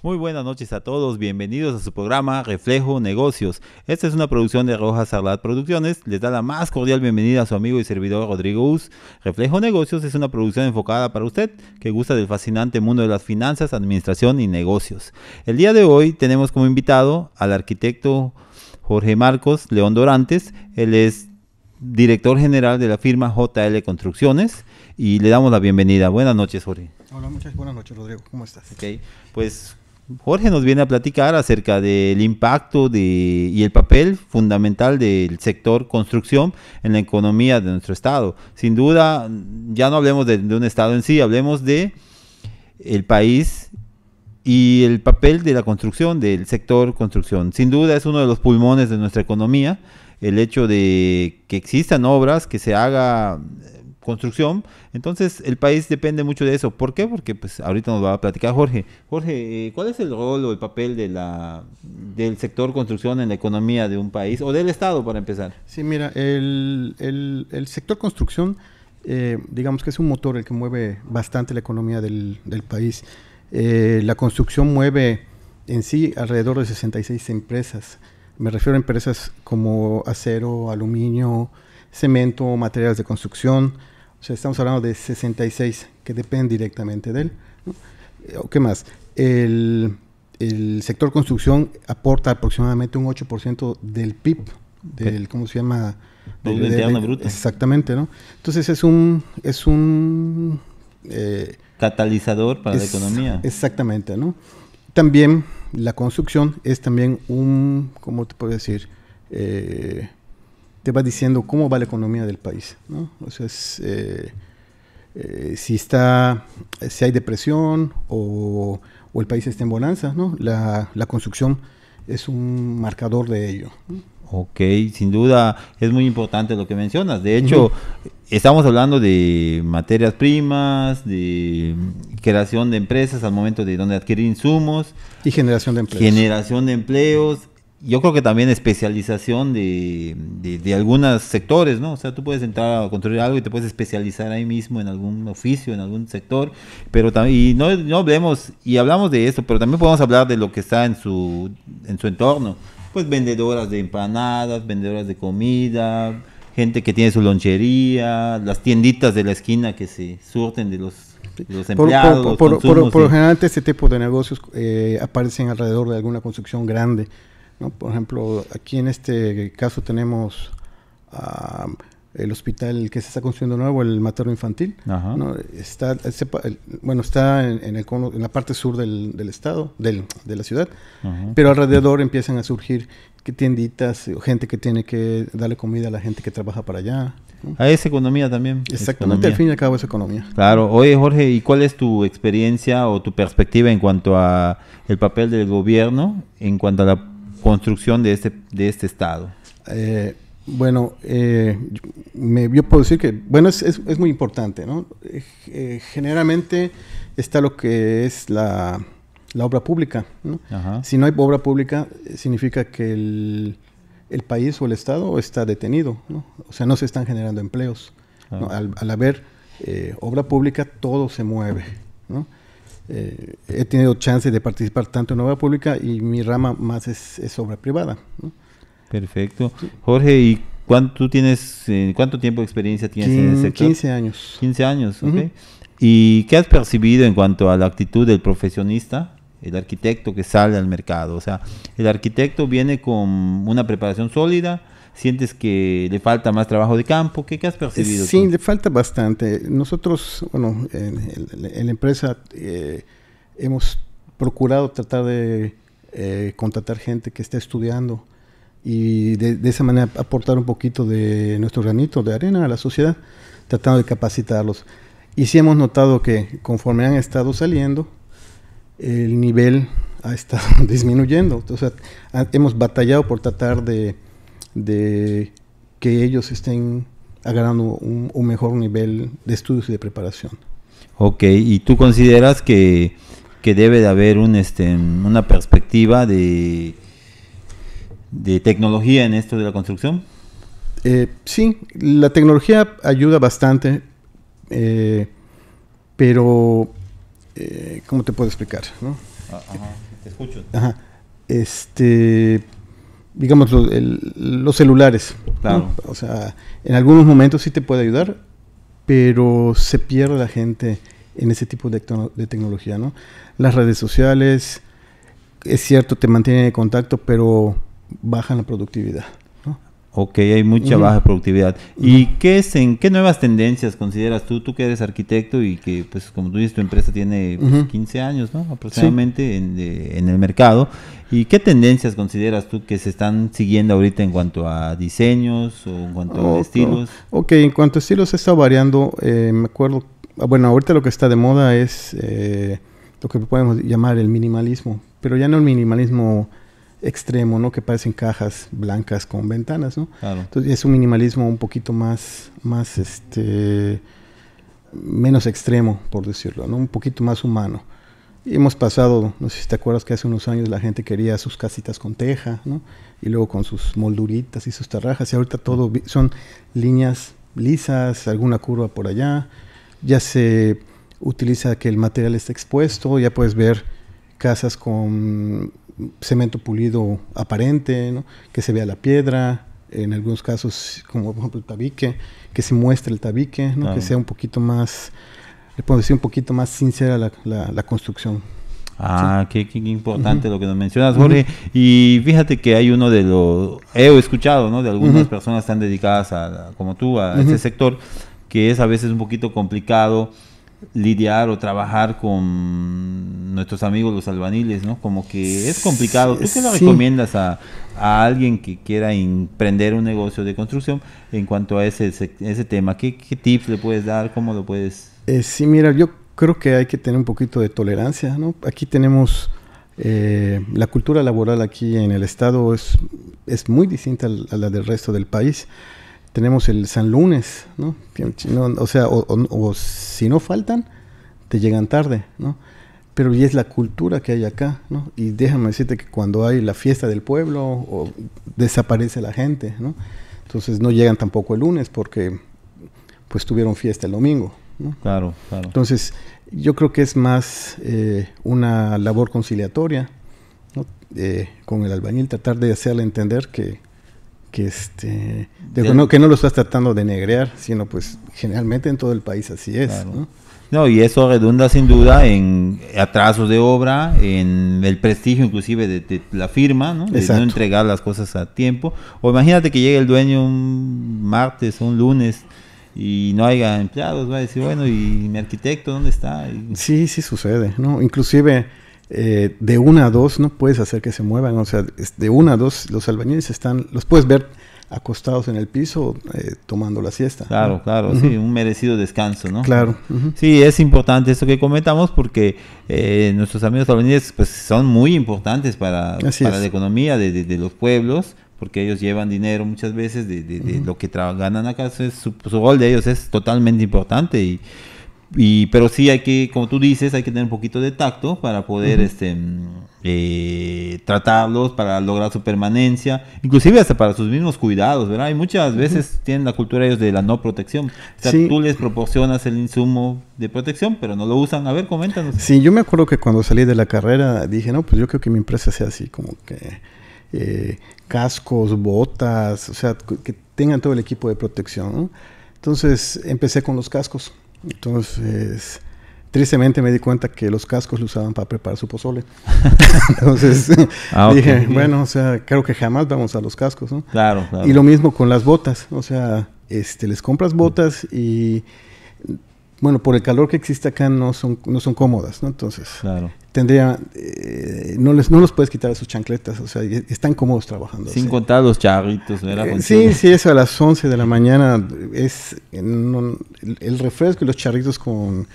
Muy buenas noches a todos, bienvenidos a su programa Reflejo Negocios. Esta es una producción de Rojas Arlat Producciones. Les da la más cordial bienvenida a su amigo y servidor Rodrigo Uz. Reflejo Negocios es una producción enfocada para usted que gusta del fascinante mundo de las finanzas, administración y negocios. El día de hoy tenemos como invitado al arquitecto Jorge Marcos León Dorantes. Él es director general de la firma JL Construcciones y le damos la bienvenida. Buenas noches, Jorge. Hola, muchas buenas noches, Rodrigo. ¿Cómo estás? Ok, pues Jorge nos viene a platicar acerca del impacto de, y el papel fundamental del sector construcción en la economía de nuestro estado. Sin duda, ya no hablemos de, un estado en sí, hablemos de el país y el papel de la construcción, del sector construcción. Sin duda es uno de los pulmones de nuestra economía el hecho de que existan obras, que se haga construcción. Entonces el país depende mucho de eso. ¿Por qué? Porque pues ahorita nos va a platicar Jorge. Jorge, eh, ¿cuál es el rol o el papel de la, del sector construcción en la economía de un país o del Estado para empezar? Sí, mira, el, el, sector construcción eh, digamos que es un motor el que mueve bastante la economía del, país. Eh, la construcción mueve en sí alrededor de 66 empresas. Me refiero a empresas como acero, aluminio, cemento, materiales de construcción, o sea, estamos hablando de 66 que dependen directamente de él. Eh, ¿Qué más? El, sector construcción aporta aproximadamente un 8% del PIB, del, ¿cómo se llama? Del, la bruto. Exactamente, ¿no? Entonces es un... Es un eh, Catalizador para la economía. Exactamente, ¿no? También la construcción es también un, ¿cómo te puedo decir? Eh, te va diciendo cómo va la economía del país. ¿no? O sea, eh, eh, si, está, si hay depresión o, el país está en bonanza, ¿no? la, construcción es un marcador de ello. Ok, sin duda es muy importante lo que mencionas. De hecho, estamos hablando de materias primas, de creación de empresas al momento de donde adquirir insumos. Y generación de empleos. Generación de empleos yo creo que también especialización de, de, algunos sectores, ¿no? O sea, tú puedes entrar a construir algo y te puedes especializar ahí mismo en algún oficio, en algún sector, pero también, y no, no hablemos, y hablamos de eso, pero también podemos hablar de lo que está en su, en su entorno. Pues vendedoras de empanadas, vendedoras de comida, gente que tiene su lonchería, las tienditas de la esquina que se surten de los los empleados, por, lo general, este tipo de negocios eh, aparecen alrededor de alguna construcción grande ¿no? Por ejemplo, aquí en este caso tenemos ah, el hospital que se está construyendo nuevo, el materno infantil. Está, bueno, está en, el, en la parte sur del, del estado, del, de la ciudad, pero alrededor empiezan a surgir que tienditas, gente que tiene que darle comida a la gente que trabaja para allá. A ah, esa economía también. Exactamente, al fin y al cabo es economía. Claro. Oye, Jorge, ¿y cuál es tu experiencia o tu perspectiva en cuanto a el papel del gobierno en cuanto a la construcción de este, de este Estado? Eh, bueno, eh, me, yo puedo decir que, bueno, es, es, muy importante, ¿no? Eh, generalmente está lo que es la, obra pública, ¿no? Si no hay obra pública, significa que el, país o el Estado está detenido, ¿no? O sea, no se están generando empleos. Ah. Al, al, haber obra pública, todo se mueve, ¿no? he tenido chance de participar tanto en obra pública y mi rama más es, obra privada. Perfecto. Jorge, ¿y cuánto, tienes, eh, cuánto tiempo de experiencia tienes en el sector? 15 años. 15 años, ok. ¿Y qué has percibido en cuanto a la actitud del profesionista, el arquitecto que sale al mercado? O sea, el arquitecto viene con una preparación sólida, ¿Sientes que le falta más trabajo de campo? ¿Qué, has percibido? Sí, le falta bastante. Nosotros, bueno, en, la empresa eh, hemos procurado tratar de eh, contratar gente que está estudiando y de, esa manera aportar un poquito de nuestro granito de arena a la sociedad, tratando de capacitarlos. Y sí hemos notado que conforme han estado saliendo, el nivel ha estado disminuyendo. O sea, hemos batallado por tratar de de que ellos estén agarrando un, mejor nivel de estudios y de preparación. Ok, ¿y tú consideras que, debe de haber este, una perspectiva de, de tecnología en esto de la construcción? Eh, sí, la tecnología ayuda bastante, eh, pero eh, ¿cómo te puedo explicar? Ah, ajá, te escucho. Ajá. Este, digamos, los, celulares. Claro. O sea, en algunos momentos sí te puede ayudar, pero se pierde la gente en ese tipo de, de tecnología, ¿no? Las redes sociales, es cierto, te mantienen en contacto, pero bajan la productividad. Ok, hay mucha baja productividad. ¿Y qué, es en, qué nuevas tendencias consideras tú? Tú que eres arquitecto y que, pues, como tú dices, tu empresa tiene 15 pues, años, Aproximadamente en, el mercado. ¿Y qué tendencias consideras tú que se están siguiendo ahorita en cuanto a diseños o en cuanto a estilos? Ok, en cuanto a estilos, está variando. Eh, me acuerdo, bueno, ahorita lo que está de moda es eh, lo que podemos llamar el minimalismo, pero ya no el minimalismo extremo, ¿no? Que parecen cajas blancas con ventanas, ¿no? Entonces es un minimalismo un poquito más, más, este, menos extremo, por decirlo, ¿no? Un poquito más humano. hemos pasado, no sé si te acuerdas que hace unos años la gente quería sus casitas con teja, ¿no? Y luego con sus molduritas y sus tarrajas. Y ahorita todo son líneas lisas, alguna curva por allá. Ya se utiliza que el material está expuesto, ya puedes ver casas con cemento pulido aparente, que se vea la piedra, en algunos casos, como por ejemplo el tabique, que se muestre el tabique, que sea un poquito más, le puedo decir, un poquito más sincera la, la, construcción. Ah, qué, importante lo que nos mencionas, Jorge. Y fíjate que hay uno de los, he escuchado, De algunas personas tan dedicadas a, como tú a este sector, que es a veces un poquito complicado lidiar o trabajar con nuestros amigos los albaniles, ¿no? Como que es complicado. ¿Tú qué le recomiendas a, a, alguien que quiera emprender un negocio de construcción en cuanto a ese, ese, tema? ¿Qué, tips le puedes dar? ¿Cómo lo puedes...? Eh, sí, mira, yo creo que hay que tener un poquito de tolerancia, ¿no? Aquí tenemos... Eh, la cultura laboral aquí en el estado es, es muy distinta a la del resto del país. Tenemos el San Lunes, ¿no? o sea, o, si no faltan, te llegan tarde, ¿no? Pero y es la cultura que hay acá, ¿no? Y déjame decirte que cuando hay la fiesta del pueblo, desaparece la gente, ¿no? Entonces no llegan tampoco el lunes porque pues tuvieron fiesta el domingo. ¿no? Claro, claro. Entonces yo creo que es más eh, una labor conciliatoria ¿no? Eh, con el albañil, tratar de hacerle entender que que este no, que no lo estás tratando de negrear, sino pues generalmente en todo el país así es. ¿no? y eso redunda sin duda en atrasos de obra, en el prestigio inclusive de, la firma, ¿no? de no entregar las cosas a tiempo. O imagínate que llegue el dueño un martes o un lunes y no haya empleados, va a decir, bueno, ¿y mi arquitecto dónde está? Sí, sí sucede, ¿no? Inclusive eh, de una a dos no puedes hacer que se muevan, o sea, de una a dos los albañiles están, los puedes ver acostados en el piso eh, tomando la siesta. Claro, claro, sí, un merecido descanso, ¿no? Claro. Sí, es importante eso que comentamos porque eh, nuestros amigos albañiles pues, son muy importantes para, la economía de, los pueblos porque ellos llevan dinero muchas veces de, lo que ganan acá, su rol de ellos es totalmente importante y y, pero sí hay que, como tú dices, hay que tener un poquito de tacto para poder este, mm, eh, tratarlos, para lograr su permanencia, inclusive hasta para sus mismos cuidados, ¿verdad? Y muchas veces tienen la cultura ellos de la no protección. O sea, tú les proporcionas el insumo de protección, pero no lo usan. A ver, coméntanos. Sí, yo me acuerdo que cuando salí de la carrera dije, no, pues yo creo que mi empresa sea así, como que eh, cascos, botas, o sea, que tengan todo el equipo de protección, Entonces empecé con los cascos. Entonces, tristemente me di cuenta que los cascos los usaban para preparar su pozole. Entonces ah, dije, bueno, o sea, creo que jamás vamos a los cascos, ¿no? Claro, claro. Y lo mismo con las botas, o sea, este, les compras mm. botas y, bueno, por el calor que existe acá no son, no son cómodas, ¿no? Entonces, claro tendría, eh, no, les, no los puedes quitar sus chancletas, o sea, e, están cómodos trabajando. Sin contar los charritos. ¿verdad? Eh, sí, sí, eso a las 11 de la mañana es eh, el, refresco y los charritos con,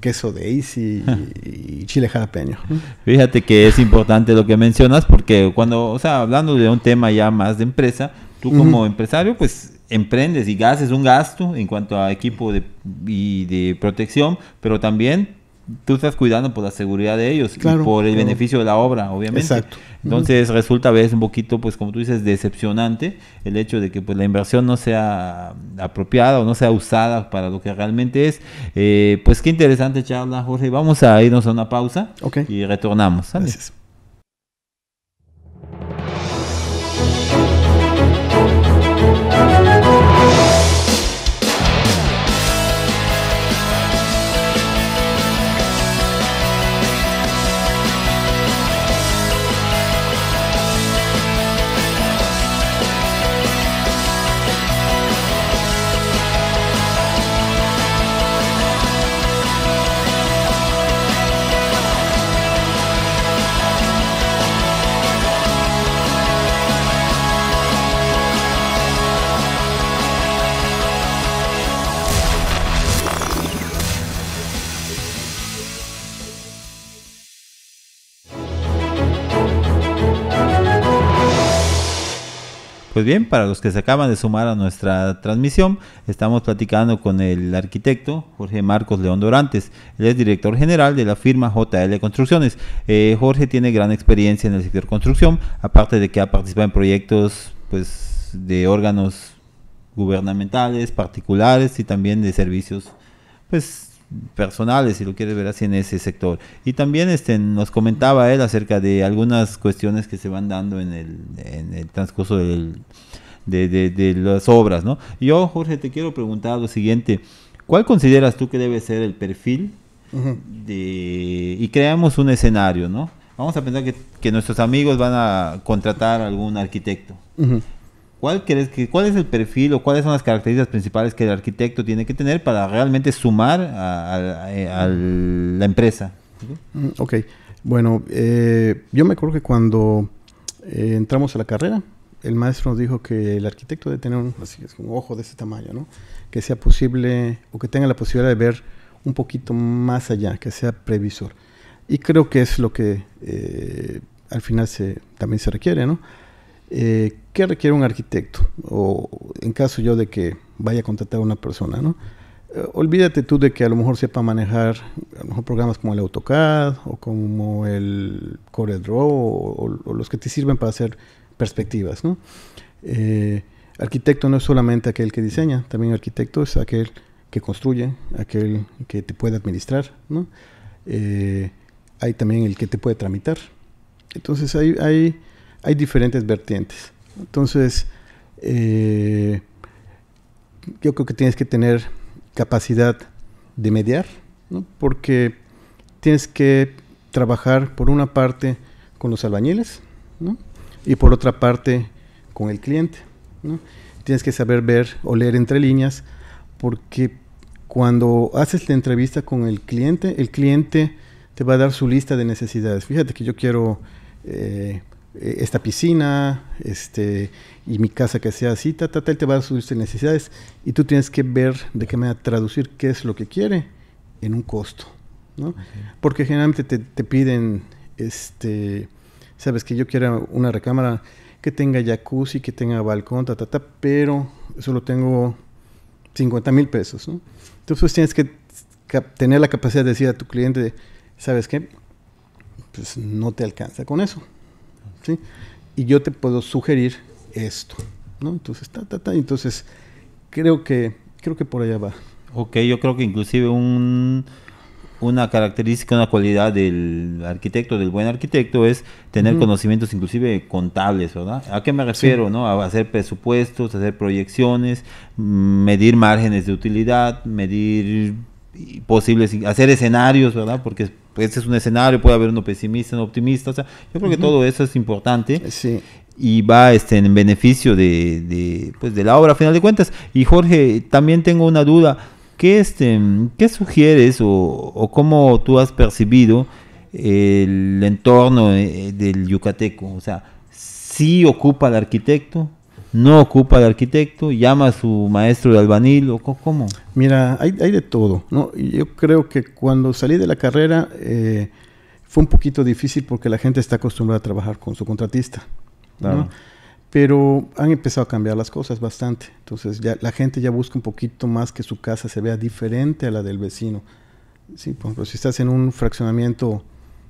queso de y, y, chile jalapeño. Fíjate que es importante lo que mencionas porque cuando, o sea, hablando de un tema ya más de empresa, tú como empresario, pues emprendes y haces un gasto en cuanto a equipo de, y de protección, pero también tú estás cuidando por la seguridad de ellos y por el beneficio de la obra, obviamente. Exacto. Entonces resulta a veces un poquito, pues como tú dices, decepcionante el hecho de que pues, la inversión no sea apropiada o no sea usada para lo que realmente es. Eh, pues qué interesante charla, Jorge. Vamos a irnos a una pausa y retornamos. Pues bien, para los que se acaban de sumar a nuestra transmisión, estamos platicando con el arquitecto Jorge Marcos León Dorantes. Él es director general de la firma JL Construcciones. Eh, Jorge tiene gran experiencia en el sector construcción, aparte de que ha participado en proyectos pues, de órganos gubernamentales, particulares y también de servicios pues personales, si lo quieres ver así, en ese sector. Y también este, nos comentaba él acerca de algunas cuestiones que se van dando en el, en el transcurso de, de, de, las obras, ¿no? yo, Jorge, te quiero preguntar lo siguiente. ¿Cuál consideras tú que debe ser el perfil de, y creamos un escenario, ¿no? Vamos a pensar que, nuestros amigos van a contratar a algún arquitecto. ¿Cuál, que, ¿Cuál es el perfil o cuáles son las características principales que el arquitecto tiene que tener para realmente sumar a, eh, la empresa? Mm, ok, bueno, eh, yo me acuerdo que cuando eh, entramos a la carrera, el maestro nos dijo que el arquitecto debe tener un, ojo de ese tamaño, ¿no? que sea posible o que tenga la posibilidad de ver un poquito más allá, que sea previsor. Y creo que es lo que al final se, también se requiere, ¿no? Eh, ¿qué requiere un arquitecto? O en caso yo de que vaya a contratar a una persona, ¿no? Eh, olvídate tú de que a lo mejor sepa manejar programas como el AutoCAD o como el CorelDRAW o, o, los que te sirven para hacer perspectivas, ¿no? Eh, arquitecto no es solamente aquel que diseña, también arquitecto es aquel que construye, aquel que te puede administrar, ¿no? hay también el que te puede tramitar. Entonces hay, hay hay diferentes vertientes. Entonces, eh, yo creo que tienes que tener capacidad de mediar, porque tienes que trabajar por una parte con los albañiles y por otra parte con el cliente. Tienes que saber ver o leer entre líneas, porque cuando haces la entrevista con el cliente, el cliente te va a dar su lista de necesidades. Fíjate que yo quiero eh, eh, esta piscina, este, y mi casa que sea así, ta, ta, te va a sus necesidades y tú tienes que ver de qué manera traducir qué es lo que quiere en un costo, Porque generalmente te, piden, este, sabes que yo quiero una recámara que tenga jacuzzi, que tenga balcón, ta, pero solo tengo 50 mil pesos, ¿no? Entonces pues, tienes que tener la capacidad de decir a tu cliente, ¿sabes qué? Pues, no te alcanza con eso. Y yo te puedo sugerir esto, ¿no? Entonces, ta, ta, ta. Entonces, creo que, creo que por allá va. Ok, yo creo que inclusive un, una característica, una cualidad del arquitecto, del buen arquitecto, es tener conocimientos inclusive contables, ¿verdad? ¿A qué me refiero? ¿no? A hacer presupuestos, hacer proyecciones, medir márgenes de utilidad, medir posibles, hacer escenarios, ¿verdad? Porque este es un escenario, puede haber uno pesimista, uno optimista, o sea, yo creo que todo eso es importante. Y va este, en beneficio de, pues, de la obra, a final de cuentas. Y Jorge, también tengo una duda. ¿Qué, este, qué sugieres o, o cómo tú has percibido el entorno eh, del yucateco? O sea, ¿sí ocupa el arquitecto? no ocupa de arquitecto, llama a su maestro de albanil o cómo. Mira, hay, hay de todo. ¿no? Yo creo que cuando salí de la carrera eh, fue un poquito difícil porque la gente está acostumbrada a trabajar con su contratista. Pero han empezado a cambiar las cosas bastante. Entonces ya la gente ya busca un poquito más que su casa se vea diferente a la del vecino. Sí, por ejemplo, si estás en un fraccionamiento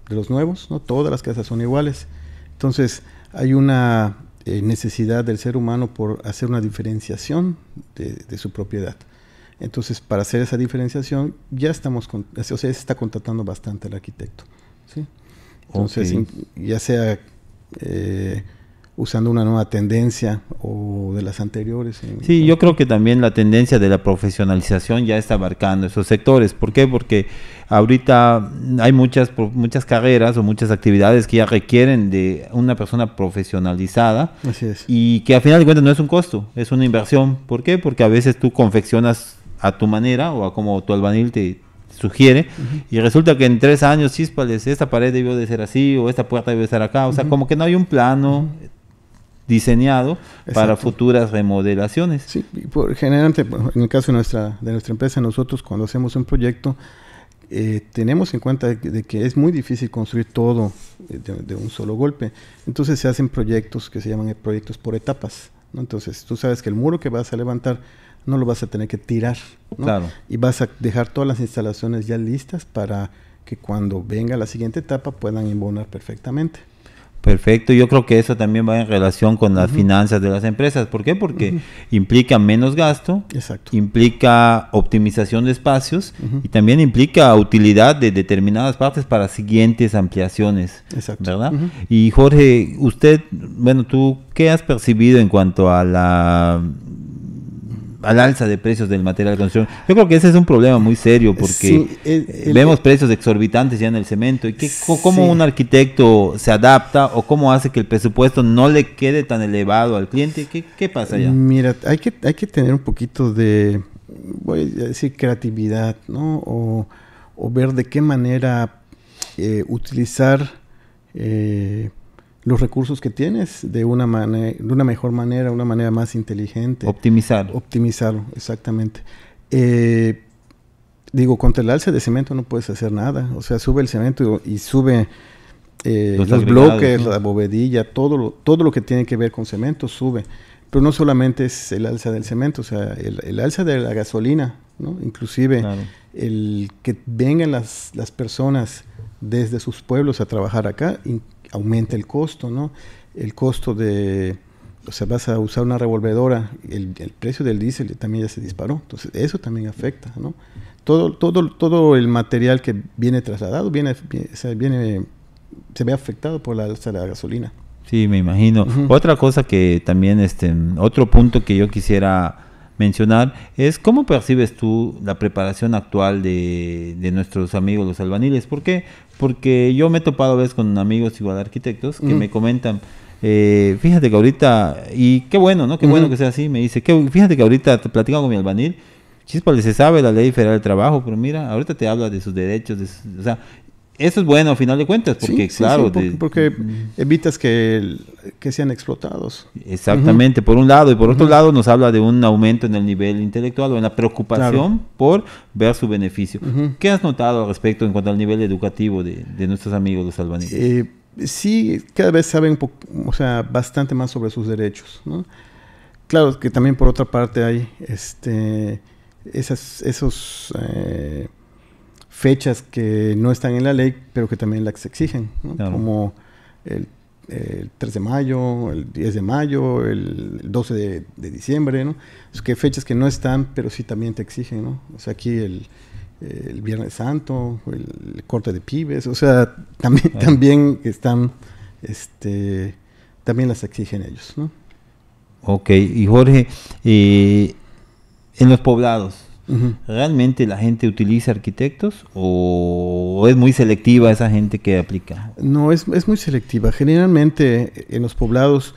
de los nuevos, no todas las casas son iguales. Entonces hay una eh, necesidad del ser humano por hacer una diferenciación de, su propiedad. Entonces, para hacer esa diferenciación, ya estamos, o sea, se está contratando bastante al arquitecto. Entonces, ya sea eh, usando una nueva tendencia o de las anteriores. Sí, yo creo que también la tendencia de la profesionalización ya está abarcando esos sectores. ¿Por qué? Porque ahorita hay muchas, muchas carreras o muchas actividades que ya requieren de una persona profesionalizada. Así es. Y que al final de cuentas no es un costo, es una inversión. ¿Por qué? Porque a veces tú confeccionas a tu manera o a como tu albanil te, sugiere, y resulta que en tres años, chispales, esta pared debió de ser así, o esta puerta debe de estar acá, o sea, como que no hay un plano, diseñado para futuras remodelaciones. Sí, por, generalmente pues, en el caso de nuestra, de nuestra empresa, nosotros cuando hacemos un proyecto, eh, tenemos en cuenta de que, es muy difícil construir todo eh, de, un solo golpe. Entonces se hacen proyectos que se llaman eh, proyectos por etapas. Entonces tú sabes que el muro que vas a levantar no lo vas a tener que tirar. Claro. Y vas a dejar todas las instalaciones ya listas para que cuando venga la siguiente etapa puedan embonar perfectamente. Perfecto, yo creo que eso también va en relación con las finanzas de las empresas. ¿Por qué? Porque implica menos gasto, implica optimización de espacios y también implica utilidad de determinadas partes para siguientes ampliaciones. ¿Verdad? Y Jorge, usted, bueno, tú, ¿qué has percibido en cuanto a la al alza de precios del material de construcción. Yo creo que ese es un problema muy serio porque vemos precios exorbitantes ya en el cemento. ¿Y qué, cómo un arquitecto se adapta o cómo hace que el presupuesto no le quede tan elevado al cliente? ¿Qué, pasa ya? Mira, hay que, hay que tener un poquito de, voy a decir, creatividad, ¿no? O, o ver de qué manera eh, utilizar... Eh, los recursos que tienes de una, de una mejor manera, una manera más inteligente. Optimizar. Optimizarlo, exactamente. Eh, digo, contra el alza de cemento no puedes hacer nada. O sea, sube el cemento y, sube eh, los, bloques, la bovedilla, todo lo, todo lo que tiene que ver con cemento sube. Pero no solamente es el alza del cemento, o sea, el, alza de la gasolina, ¿no? Inclusive el que vengan las, las personas desde sus pueblos a trabajar acá, aumenta el costo, ¿no? El costo de, o sea, vas a usar una revolvedora, el, precio del diésel también ya se disparó. Entonces, eso también afecta, ¿no? Todo, todo, todo el material que viene trasladado viene, se ve afectado por la la gasolina. Sí, me imagino. Otra cosa que también, este, otro punto que yo quisiera mencionar es cómo percibes tú la preparación actual de, de nuestros amigos los albaniles. ¿Por qué? Porque yo me he topado a veces con amigos igual arquitectos que me comentan, eh, fíjate que ahorita, y qué bueno, ¿no? Qué bueno que sea así, me dice, que, fíjate que ahorita te platico con mi albanil. Chispa, se sabe la ley federal del trabajo, pero mira, ahorita te habla de sus derechos, o sea, eso es bueno, a final de cuentas, porque claro... porque, evitas que, que, sean explotados. Exactamente, por un lado, y por otro lado nos habla de un aumento en el nivel intelectual o en la preocupación por ver su beneficio. ¿Qué has notado al respecto en cuanto al nivel educativo de, nuestros amigos los albaneses? Eh, sí, cada vez saben o sea, bastante más sobre sus derechos. Claro que también por otra parte hay este, esos... Eh, fechas que no están en la ley, pero que también las exigen, como el, 3 de mayo, el 10 de mayo, el 12 de, diciembre, ¿no? Es que fechas que no están, pero sí también te exigen, ¿no? O sea, aquí el, el Viernes Santo, el corte de pibes, o sea, también, también están, este, también las exigen ellos, ¿no? Ok, y Jorge, eh, en los poblados, ¿Realmente la gente utiliza arquitectos o es muy selectiva esa gente que aplica? No, es, muy selectiva. Generalmente eh, en los poblados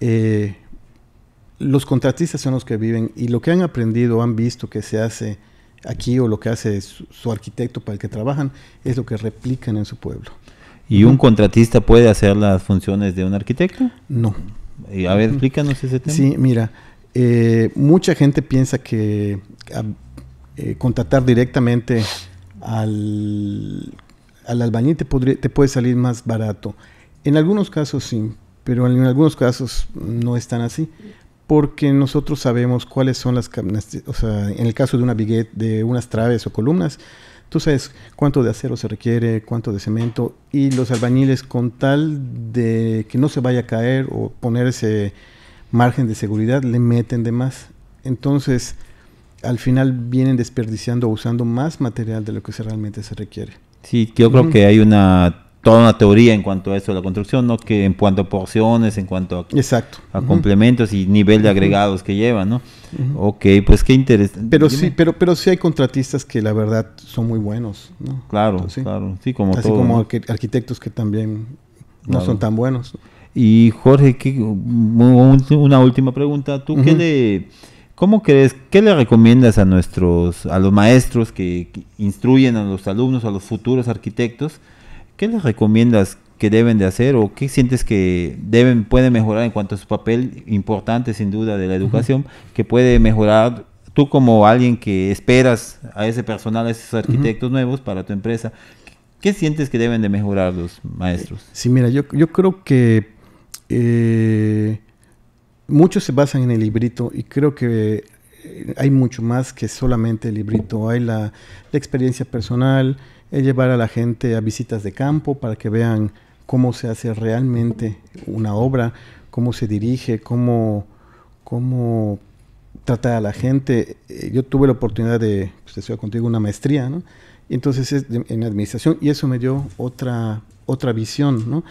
eh, los contratistas son los que viven y lo que han aprendido, han visto que se hace aquí o lo que hace su, arquitecto para el que trabajan es lo que replican en su pueblo. ¿Y un contratista puede hacer las funciones de un arquitecto? No. A ver, explícanos ese tema. Sí, mira, eh, mucha gente piensa que a, eh, contratar directamente al, al albañil, te, te puede salir más barato. En algunos casos sí, pero en algunos casos no están así, porque nosotros sabemos cuáles son las, en el caso de una biguet, de unas traves o columnas, tú sabes cuánto de acero se requiere, cuánto de cemento, y los albañiles con tal de que no se vaya a caer o poner ese margen de seguridad, le meten de más. Entonces, al final vienen desperdiciando o usando más material de lo que realmente se requiere. Sí, yo creo que hay una toda una teoría en cuanto a eso de la construcción, ¿no? Que en cuanto a porciones, en cuanto a, complementos y nivel de agregados que llevan, ¿no? Ok, pues qué interesante. Pero sí, pero, pero sí hay contratistas que la verdad son muy buenos, ¿no? Claro, claro, como Así como arquitectos que también no son tan buenos. Y Jorge, ¿qué, una última pregunta, ¿tú qué le ¿Cómo crees, qué le recomiendas a nuestros, a los maestros que, instruyen a los alumnos, a los futuros arquitectos? ¿Qué les recomiendas que deben de hacer o qué sientes que deben, pueden mejorar en cuanto a su papel importante sin duda de la educación, que puede mejorar tú como alguien que esperas a ese personal, a esos arquitectos nuevos para tu empresa? ¿Qué sientes que deben de mejorar los maestros? Sí, mira, yo, yo creo que eh, Muchos se basan en el librito y creo que eh, hay mucho más que solamente el librito. Hay la, experiencia personal, el llevar a la gente a visitas de campo para que vean cómo se hace realmente una obra, cómo se dirige, cómo, cómo trata a la gente. Eh, yo tuve la oportunidad de pues, estudiar contigo una maestría, ¿no? entonces en administración y eso me dio otra, otra visión, ¿no?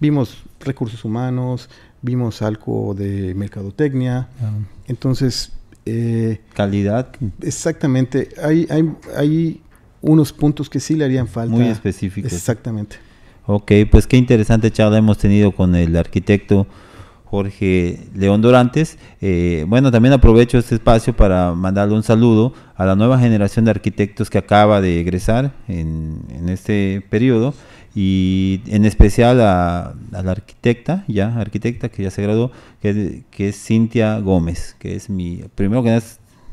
Vimos recursos humanos, vimos algo de mercadotecnia. Ah. Entonces... Eh, Calidad. Exactamente. Hay, hay, hay unos puntos que sí le harían falta. Muy específicos. Exactamente. Ok, pues qué interesante charla hemos tenido con el arquitecto Jorge León Dorantes. Eh, bueno, también aprovecho este espacio para mandarle un saludo a la nueva generación de arquitectos que acaba de egresar en, en este periodo y en especial a, la arquitecta, ya, arquitecta que ya se graduó, que, es Cintia Gómez, que es mi, primero que nada,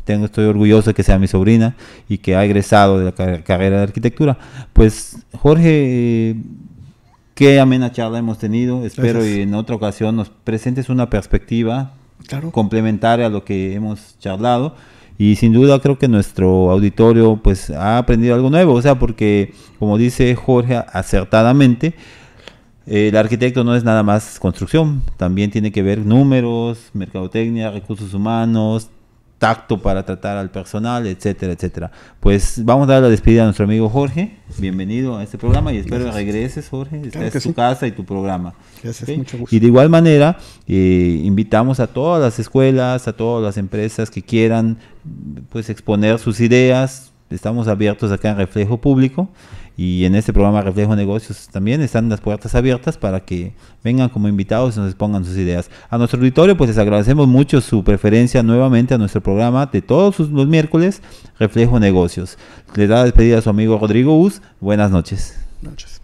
tengo, estoy orgulloso de que sea mi sobrina y que ha egresado de la carrera de arquitectura. Pues Jorge, qué amena charla hemos tenido, espero y en otra ocasión nos presentes una perspectiva complementaria a lo que hemos charlado y sin duda creo que nuestro auditorio pues ha aprendido algo nuevo, o sea, porque como dice Jorge acertadamente, el arquitecto no es nada más construcción, también tiene que ver números, mercadotecnia, recursos humanos, tacto para tratar al personal, etcétera, etcétera. Pues vamos a dar la despedida a nuestro amigo Jorge. Bienvenido a este programa y espero que regreses, Jorge. Esta es tu casa y tu programa. Gracias, mucho Y de igual manera, eh, invitamos a todas las escuelas, a todas las empresas que quieran pues exponer sus ideas. Estamos abiertos acá en Reflejo Público. Y en este programa Reflejo Negocios también están las puertas abiertas para que vengan como invitados y nos expongan sus ideas. A nuestro auditorio, pues les agradecemos mucho su preferencia nuevamente a nuestro programa de todos los miércoles, Reflejo Negocios. Les da despedida a su amigo Rodrigo Uz. Buenas noches. Noches.